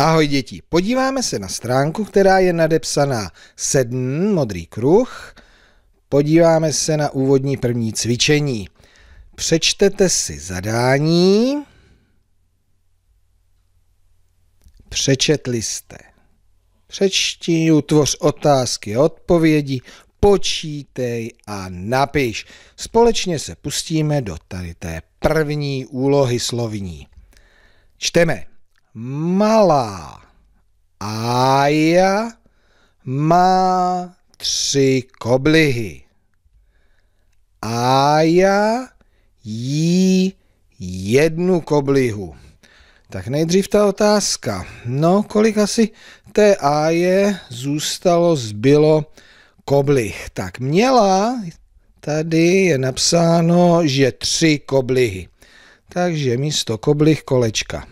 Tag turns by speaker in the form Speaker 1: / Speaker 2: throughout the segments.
Speaker 1: Ahoj děti, podíváme se na stránku, která je nadepsaná 7, modrý kruh. Podíváme se na úvodní první cvičení. Přečtete si zadání. Přečetli jste. Přečti, utvoř otázky a odpovědi, počítej a napiš. Společně se pustíme do tady té první úlohy slovní. Čteme malá. Ája má tři koblihy. Ája jí jednu koblihu. Tak nejdřív ta otázka. No, kolik asi té áje zůstalo, zbylo koblih? Tak měla, tady je napsáno, že tři koblihy. Takže místo koblih kolečka.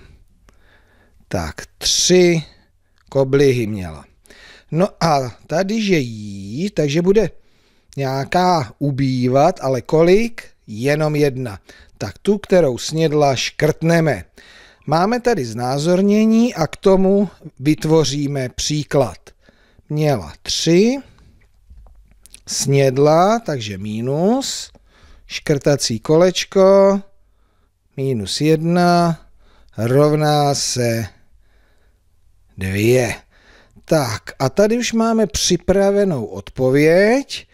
Speaker 1: Tak tři koblihy měla. No a tady, že jí, takže bude nějaká ubývat, ale kolik? Jenom jedna. Tak tu, kterou snědla, škrtneme. Máme tady znázornění a k tomu vytvoříme příklad. Měla tři, snědla, takže mínus, škrtací kolečko, mínus jedna, rovná se dvě. Tak a tady už máme připravenou odpověď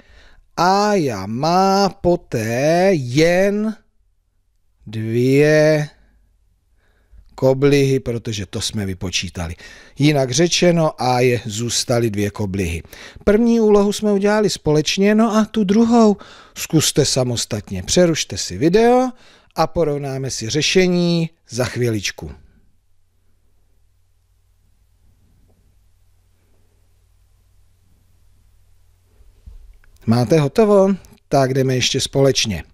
Speaker 1: a já má poté jen dvě koblihy, protože to jsme vypočítali. Jinak řečeno a je zůstaly dvě koblihy. První úlohu jsme udělali společně, no a tu druhou zkuste samostatně. Přerušte si video a porovnáme si řešení za chvíličku. Máte hotovo? Tak jdeme ještě společně.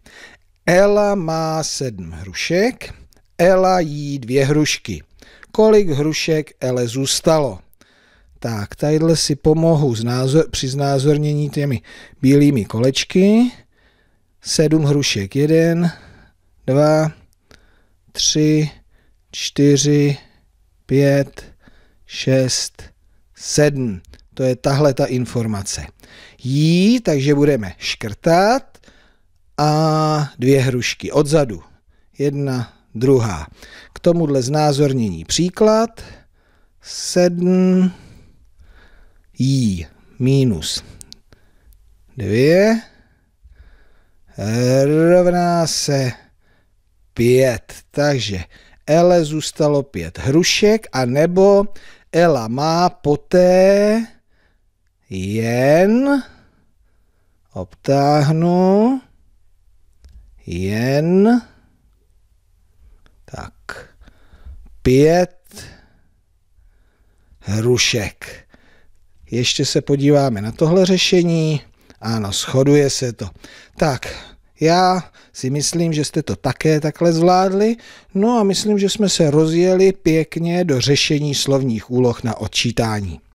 Speaker 1: Ela má sedm hrušek, Ela jí dvě hrušky. Kolik hrušek Ele zůstalo? Tak, tadyhle si pomohu znázor, při znázornění těmi bílými kolečky. Sedm hrušek. Jeden, dva, tři, čtyři, pět, šest, sedm. To je tahle ta informace. Jí, takže budeme škrtat a dvě hrušky odzadu. Jedna, druhá. K tomuhle znázornění příklad. Sedm. jí minus dvě. rovná se pět. Takže Ele zůstalo pět hrušek, a nebo Ela má poté jen, obtáhnu, jen, tak, pět hrušek. Ještě se podíváme na tohle řešení. Ano, shoduje se to. Tak, já si myslím, že jste to také takhle zvládli. No a myslím, že jsme se rozjeli pěkně do řešení slovních úloh na odčítání.